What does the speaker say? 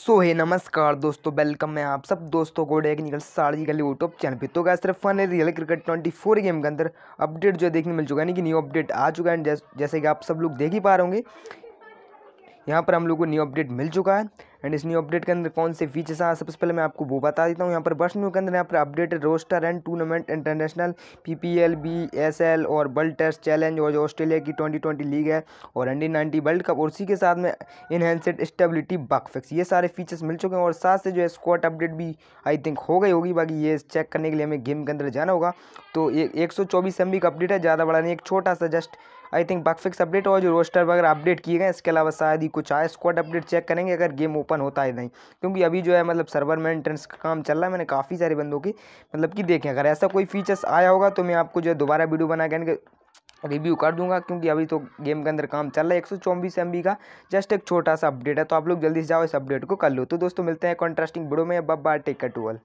सो है नमस्कार दोस्तों वेलकम है आप सब दोस्तों को टेक्निकल साड़ी का यूट्यूब चैनल पे तो सिर्फ फन है Real Cricket twenty four game के अंदर अपडेट जो देखने मिल चुका है कि न्यू अपडेट आ चुका है जैसे कि आप सब लोग देख ही पा रहे होंगे यहाँ पर हम लोग को न्यू अपडेट मिल चुका है एंड इस न्यू अपडेट के अंदर कौन से फीचर्स हैं सबसे पहले मैं आपको वो बता देता हूँ यहाँ पर बस न्यू के अंदर यहाँ पर updated roster and tournament international P P L B S L और वर्ल्ड टेस्ट चैलेंज और जो ऑस्ट्रेलिया की ट्वेंटी ट्वेंटी लीग है और एंडी नाइनटी वर्ल्ड कप और उसी के साथ में इनहेंसड स्टेबिलिटी बक फिक्स ये सारे फीचर्स मिल चुके हैं और साथ से जो है स्कॉट अपडेट भी आई थिंक हो गई होगी बाकी ये चेक करने के लिए हमें गेम के अंदर जाना होगा तो एक सौ चौबीस एम बी का अपडेट है ज़्यादा बड़ा नहीं एक छोटा सा just I think bugfix update और जो रोस्टर वगैरह अपडेट किए गए इसके अलावा शायद ही कुछ आए स्क्वाड अपडेट चेक करेंगे अगर गेम ओपन होता है नहीं क्योंकि अभी जो है मतलब सर्वर मेंटेनेंस का काम चल रहा है मैंने काफ़ी सारे बंदों की मतलब कि देखें अगर ऐसा कोई फीचर्स आया होगा तो मैं आपको जो है दोबारा वीडियो बना के रिव्यू कर दूंगा क्योंकि अभी तो गेम के अंदर काम चल रहा है एक सौ चौबीस एम का जस्ट एक छोटा सा अपडेट है तो आप लोग जल्दी से जाओ इस अपडेट को कर लो तो दोस्तों मिलते हैं कॉन्ट्रास्टिंग वीडियो में बब बार टेक टूअल